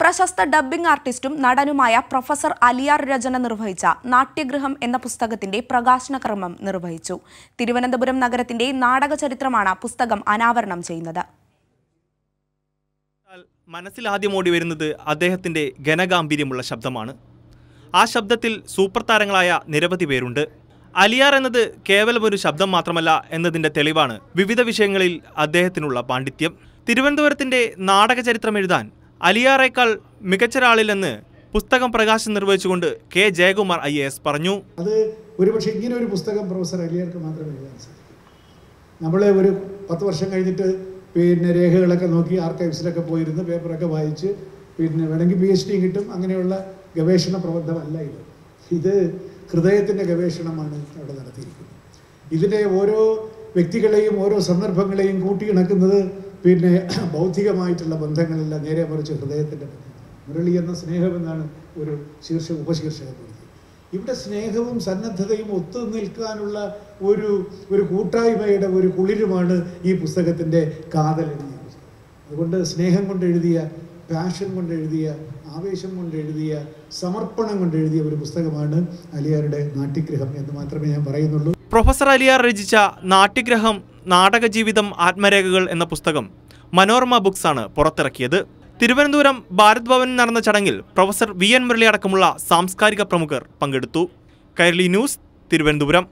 പ്രശസ്ത ഡബ്ബിംഗ് ആർട്ടിസ്റ്റും നടനുമായ പ്രൊഫസർ അലിയാർ രചന നിർവഹിച്ച നാട്യഗൃഹം എന്ന പുസ്തകത്തിന്റെ പ്രകാശനകർമ്മം നിർവഹിച്ചു തിരുവനന്തപുരം നഗരത്തിന്റെ നാടക ചരിത്രമാണ് പുസ്തകം അനാവരണം ചെയ്യുന്നത് മനസ്സിൽ ആദ്യം ഓടി വരുന്നത് അദ്ദേഹത്തിന്റെ ഘനഗാംഭീര്യമുള്ള ശബ്ദമാണ് ആ ശബ്ദത്തിൽ സൂപ്പർ താരങ്ങളായ നിരവധി പേരുണ്ട് അലിയാർ എന്നത് കേവലം ഒരു ശബ്ദം മാത്രമല്ല എന്നതിൻ്റെ തെളിവാണ് വിവിധ വിഷയങ്ങളിൽ അദ്ദേഹത്തിനുള്ള പാണ്ഡിത്യം തിരുവനന്തപുരത്തിൻ്റെ നാടക ചരിത്രം എഴുതാൻ അലിയാറേക്കാൾ മികച്ചൊരാളില്ലെന്ന് പുസ്തകം പ്രകാശനം നിർവഹിച്ചുകൊണ്ട് കെ ജയകുമാർ ഐ എസ് പറഞ്ഞു അത് ഒരുപക്ഷെ ഇങ്ങനെ ഒരു പുസ്തകം പ്രൊഫസർ അലിയാർക്ക് മാത്രമേ എഴുതാൻ സാധിക്കും നമ്മൾ ഒരു പത്ത് വർഷം കഴിഞ്ഞിട്ട് പിന്നെ രേഖകളൊക്കെ നോക്കി ആർക്കൈവ്സിലൊക്കെ പോയിരുന്നു പേപ്പറൊക്കെ വായിച്ച് പിന്നെ വേണമെങ്കിൽ പി എച്ച് ഡി കിട്ടും അങ്ങനെയുള്ള ഗവേഷണ പ്രബന്ധമല്ല ഇത് ഇത് ഹൃദയത്തിൻ്റെ ഗവേഷണമാണ് അവിടെ നടത്തിയിരിക്കുന്നത് ഇതിൻ്റെ ഓരോ വ്യക്തികളെയും ഓരോ സന്ദർഭങ്ങളെയും കൂട്ടിയിണക്കുന്നത് പിന്നെ ബൗദ്ധികമായിട്ടുള്ള ബന്ധങ്ങളല്ല നേരെ മറിച്ച് ഹൃദയത്തിൻ്റെ ബന്ധം മുരളി എന്ന സ്നേഹമെന്നാണ് ഒരു ശീർഷ ഉപശീർഷകം കൊടുത്തത് ഇവിടെ സ്നേഹവും സന്നദ്ധതയും ഒത്തു നിൽക്കാനുള്ള ഒരു ഒരു കൂട്ടായ്മയുടെ ഒരു കുളിരുമാണ് ഈ പുസ്തകത്തിൻ്റെ കാതൽ എന്ന് അതുകൊണ്ട് സ്നേഹം കൊണ്ട് എഴുതിയ പാഷൻ കൊണ്ട് എഴുതിയ ആവേശം കൊണ്ട് എഴുതിയ സമർപ്പണം കൊണ്ട് എഴുതിയ ഒരു പുസ്തകമാണ് അലിയാരുടെ നാട്യഗ്രഹം എന്ന് മാത്രമേ ഞാൻ പറയുന്നുള്ളൂ പ്രൊഫസർ അലിയാർ രചിച്ച നാട്യഗ്രഹം നാടക ജീവിതം ആത്മരേഖകൾ എന്ന പുസ്തകം മനോരമ ബുക്സ് ആണ് പുറത്തിറക്കിയത് തിരുവനന്തപുരം ഭാരത് ഭവനിൽ നടന്ന ചടങ്ങിൽ പ്രൊഫസർ വി എൻ മുരളി അടക്കമുള്ള സാംസ്കാരിക പ്രമുഖർ പങ്കെടുത്തു കൈരളി ന്യൂസ് തിരുവനന്തപുരം